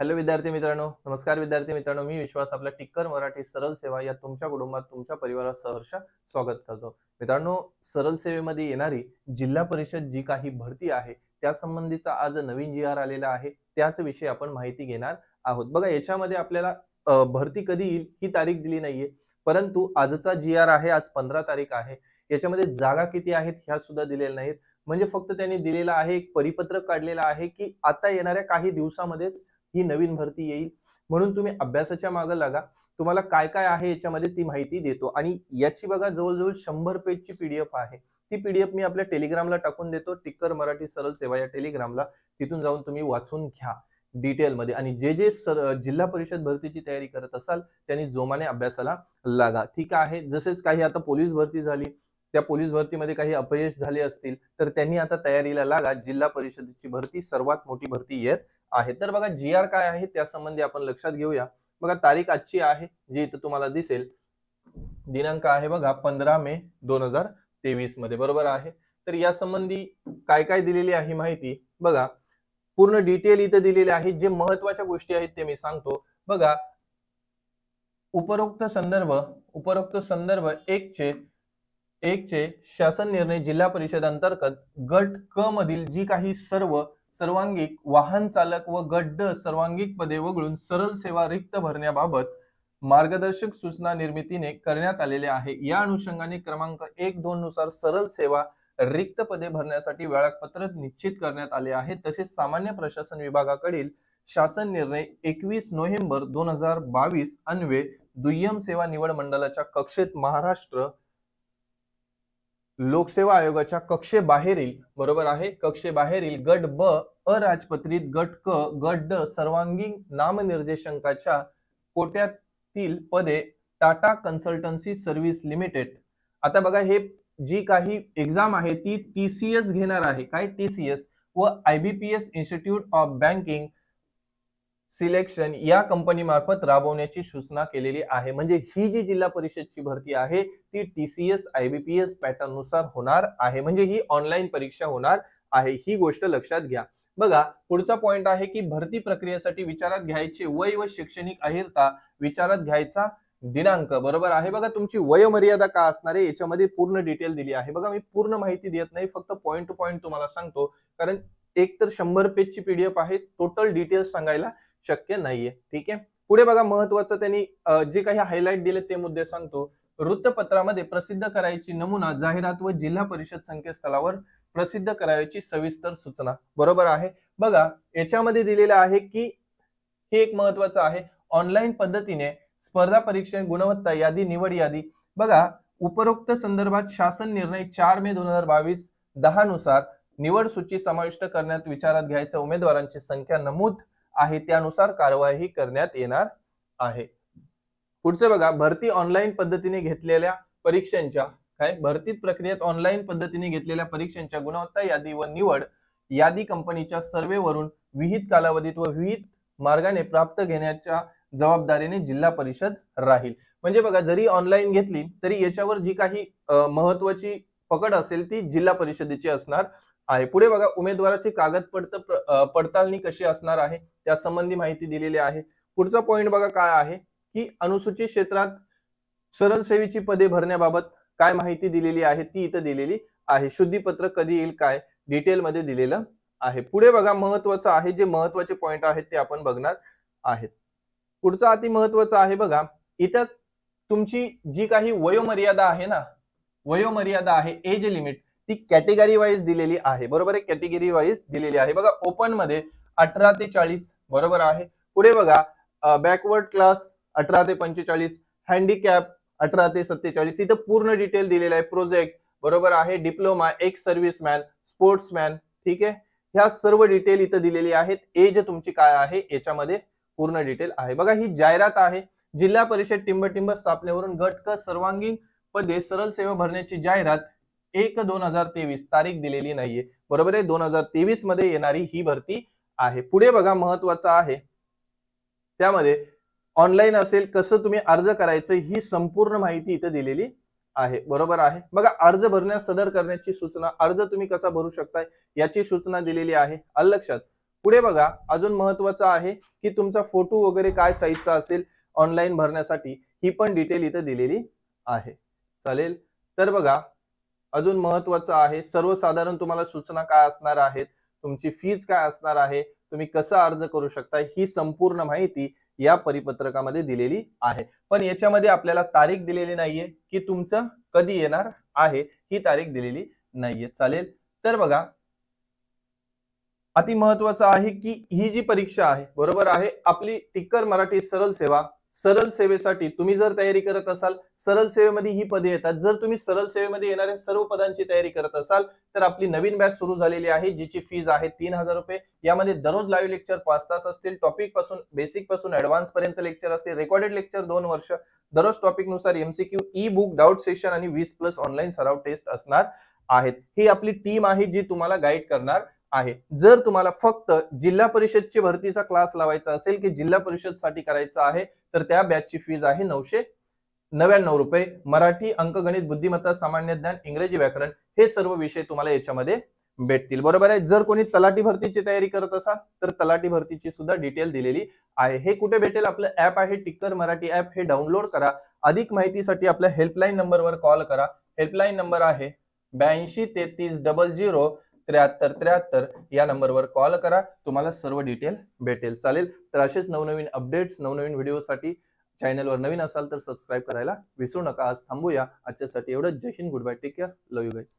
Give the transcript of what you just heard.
hello विद्यार्थी मित्रांनो नमस्कार विद्यार्थी मित्रांनो मी विश्वास आपल्या टिक्कर मराठी सरल सेवा या तुमच्या कुटुंबात तुमच्या परिवारात सहर्ष स्वागत करतो मित्रांनो सरल सेवेमध्ये येणारी जिल्हा परिषद जी काही भरती आहे त्या संबंधीचा आज नवीन जी आर आलेला आहे त्याच विषयी आपण माहिती घेणार आहोत बघा याच्यामध्ये आपल्याला भरती कधी येईल ही तारीख दिली नाहीये परंतु आजचा जी आर आहे आज पंधरा तारीख आहे याच्यामध्ये जागा किती आहेत ह्या सुद्धा दिलेल्या नाहीत म्हणजे फक्त त्यांनी दिलेला आहे एक परिपत्रक काढलेला आहे की आता येणाऱ्या काही दिवसामध्येच ही नवीन भरती येईल म्हणून तुम्ही अभ्यासाच्या मागे लागा तुम्हाला काय काय आहे याच्यामध्ये ती माहिती देतो आणि याची बघा जवळजवळ शंभर पेजची पीडीएफ आहे ती पीडीएफ मी आपल्या टेलिग्रामला टाकून देतो टिक्कर मराठी सरळ सेवा या टेलिग्रामला तिथून जाऊन तुम्ही वाचून घ्या डिटेलमध्ये आणि जे जे सर जिल्हा परिषद भरतीची तयारी करत असाल त्यांनी जोमाने अभ्यासाला लागा ठीक आहे जसेच काही आता पोलीस भरती झाली त्या पोलीस भरतीमध्ये काही अपयश झाले असतील तर त्यांनी आता तयारीला लागा जिल्हा परिषदेची भरती सर्वात मोठी भरती येत आहे तर बघा जी आर काय आहे त्या संबंधी आपण लक्षात घेऊया बघा तारीख आजची आहे जी इथं तुम्हाला दिसेल दिनांक आहे बघा पंधरा मे दोन हजार तेवीस मध्ये बरोबर आहे तर या संबंधी काय काय दिलेली आहे माहिती बघा पूर्ण डिटेल इथं दिलेले आहे जे महत्वाच्या गोष्टी आहेत ते मी सांगतो बघा उपरोक्त संदर्भ उपरोक्त संदर्भ एक चे एक चे शासन निर्णय जिल्हा परिषद अंतर्गत गट क मधील जी काही सर्व सर्वांगिक वाहन चालक व गट ड सर्वांगिक पदे वगळून सरळ सेवा रिक्त भरण्याबाबत मार्गदर्शक सूचना निर्मितीने करण्यात आलेले आहे या अनुषंगाने क्रमांक एक दोन नुसार सरळ सेवा रिक्त पदे भरण्यासाठी वेळापत्रक निश्चित करण्यात आले आहे तसेच सामान्य प्रशासन विभागाकडील शासन निर्णय एकवीस नोव्हेंबर दोन हजार बावीस अन्वे दुय्यम सेवा निवड मंडळाच्या कक्षेत महाराष्ट्र लोकसेवा आयोगाच्या कक्षेबाहेरील बरोबर आहे कक्षेबाहेरील गट ब अराजपत्रित गट क गट ड सर्वांगीण नामनिर्देशकाच्या कोट्यातील पदे टाटा कन्सल्टन्सी सर्व्हिस लिमिटेड आता बघा हे जी काही एक्झाम आहे ती टी सी एस घेणार आहे काय टी सी एस व IBPS institute of banking selection या कंपनी मार्फत राबवण्याची सूचना केलेली आहे म्हणजे ही जी जिल्हा परिषदची भरती आहे ती T C S IBPS pattern नुसार होणार आहे म्हणजे ही ऑनलाईन परीक्षा होणार आहे ही गोष्ट लक्षात घ्या बघा पुढचा पॉइंट आहे की भरती प्रक्रियेसाठी विचारात घ्यायचे वय व शैक्षणिक अहिरता विचारात घ्यायचा दिनांक बरोबर आहे बघा तुमची वयमर्यादा का असणार आहे याच्यामध्ये पूर्ण डिटेल दिली आहे बघा मी पूर्ण माहिती देत नाही फक्त पॉईंट टू पॉइंट तुम्हाला सांगतो कारण एक तर शंभर पेजची पीडीएफ आहे टोटल डिटेल्स सांगायला शक्य नाहीये ठीक आहे पुढे बघा महत्वाचं त्यांनी जे काही हायलाइट दिले ते मुद्दे सांगतो वृत्तपत्रामध्ये प्रसिद्ध करायची नमुना जाहिरात व जिल्हा परिषद संकेतस्थळावर प्रसिद्ध करायची सविस्तर सूचना बरोबर आहे बघा याच्यामध्ये दिलेलं आहे की हे एक महत्वाचं आहे ऑनलाईन पद्धतीने स्पर्धा परीक्षण गुणवत्ता यादी निवड यादी बघा उपरोक्त संदर्भात शासन निर्णय चार मे दोन हजार बावीस दहा नुसार निवड सूची समाविष्ट करण्यात विचारात घ्यायच्या उमेदवारांची संख्या नमूद आहे त्यानुसार कारवाई करण्यात येणार आहे पुढचं बघा भरती ऑनलाईन पद्धतीने घेतलेल्या परीक्षांच्या काय भरती प्रक्रियेत ऑनलाईन पद्धतीने घेतलेल्या परीक्षांच्या गुणवत्ता यादी व निवड यादी कंपनीच्या सर्वेवरून विहित कालावधीत व विहित मार्गाने प्राप्त घेण्याच्या जबाबदारीने जिल्हा परिषद राहील म्हणजे बघा जरी ऑनलाईन घेतली तरी याच्यावर जी काही महत्वाची पकड असेल ती जिल्हा परिषदेची असणार आहे पुढे बघा उमेदवाराची कागदपत्र पडताळणी कशी असणार आहे त्या संबंधी माहिती दिलेली आहे पुढचा पॉइंट बघा काय आहे की अनुसूचित क्षेत्रात सरळ सेवेची पदे भरण्याबाबत काय माहिती दिलेली आहे ती इथं दिलेली आहे शुद्धीपत्र कधी येईल काय डिटेलमध्ये दिलेलं आहे पुढे बघा महत्वाचं आहे जे महत्वाचे पॉइंट आहेत ते आपण बघणार आहेत पुढचा अति महत्वाचा आहे बघा इथं तुमची जी काही वयोमर्यादा आहे ना वयोमर्यादा आहे एज लिमिट ती कॅटेगरी वाईज दिलेली आहे बरोबर आहे कॅटेगरी वाईज दिलेली आहे बघा ओपन मध्ये अठरा ते चाळीस बरोबर आहे पुढे बघा बॅकवर्ड क्लास अठरा ते पंचेचाळीस हँडिकॅप अठरा ते सत्तेचाळीस इथं पूर्ण डिटेल दिलेलं आहे प्रोजेक्ट बरोबर आहे डिप्लोमा एक सर्व्हिसमॅन स्पोर्ट्समॅन ठीक आहे ह्या सर्व डिटेल इथं दिलेली आहेत एज तुमची काय आहे याच्यामध्ये पूर्ण डिटेल आहे बघा ही जाहिरात आहे जिल्हा परिषद टिंबटिंब स्थापनेवरून गट क सर्वांगीण पदे सरळ सेवा भरण्याची जाहिरात एक दोन हजार तेवीस तारीख दिलेली नाहीये बरोबर आहे दोन हजार तेवीस मध्ये येणारी ही भरती आहे पुढे बघा महत्वाचा आहे त्यामध्ये ऑनलाईन असेल कसं तुम्ही अर्ज करायचं ही संपूर्ण माहिती इथं दिलेली आहे बरोबर आहे बघा अर्ज भरण्यास सदर करण्याची सूचना अर्ज तुम्ही कसा भरू शकता याची सूचना दिलेली आहे लक्षात पुढे बघा अजून महत्वाचं आहे की तुमचा फोटो वगैरे काय साईजचा असेल ऑनलाईन भरण्यासाठी ही पण डिटेल इथं दिलेली आहे चालेल तर बघा अजून महत्वाचं आहे सर्वसाधारण तुम्हाला सूचना काय असणार आहेत तुमची फीज काय असणार आहे तुम्ही कसा अर्ज करू शकता ही संपूर्ण माहिती या परिपत्रकामध्ये दिलेली आहे पण याच्यामध्ये आपल्याला तारीख दिलेली नाहीये की तुमचं कधी येणार आहे ही तारीख दिलेली नाहीये चालेल तर बघा अति महत्वाचं आहे की ही जी परीक्षा आहे बरोबर आहे आपली टिक्कर मराठी सरळ सेवा सरल सेवेसाठी तुम्ही जर तयारी करत असाल सरल सेवेमध्ये ही पदे येतात जर तुम्ही सरल सेवेमध्ये येणाऱ्या सर्व पदांची तयारी करत असाल तर आपली नवीन बॅच सुरू झालेली आहे जिची फीज आहे तीन हजार रुपये यामध्ये दररोज लाईव्ह लेक्चर पाच तास असतील टॉपिक पासून बेसिक पासून ऍडव्हान्स पर्यंत लेक्चर असतील रेकॉर्डेड लेक्चर दोन वर्ष दररोज टॉपिक नुसार MCQ e book doubt session आणि वीस प्लस ऑनलाईन सराव टेस्ट असणार आहेत ही आपली टीम आहे जी तुम्हाला गाईड करणार आहे जर तुम्हाला फक्त जिल्हा परिषदची भरतीचा क्लास लावायचा असेल की जिल्हा परिषद साठी करायचा आहे तर त्या बॅचची फीज आहे नऊशे नव्याण्णव रुपये मराठी अंकगणित बुद्धिमत्ता सामान्य ज्ञान इंग्रजी व्याकरण हे सर्व विषय तुम्हाला याच्यामध्ये भेटतील बरोबर आहे जर कोणी तलाठी भरतीची तयारी करत असाल तर तलाठी भरतीची सुद्धा डिटेल दिलेली आहे हे कुठे भेटेल आपलं ऍप आहे टिक्कर मराठी ऍप हे डाउनलोड करा अधिक माहितीसाठी आपल्या हेल्पलाईन नंबरवर कॉल करा हेल्पलाईन नंबर आहे ब्याऐंशी तेहतीस डबल झिरो त्र्याहत्तर त्र्याहत्तर या नंबरवर कॉल करा तुम्हाला सर्व डिटेल भेटेल चालेल तर असेच नवनवीन अपडेट्स नवनवीन व्हिडिओसाठी चॅनलवर नवीन असाल तर सबस्क्राईब करायला विसरू नका आज थांबूया आजच्यासाठी एवढंच जय हिंद goodbye take care love you guys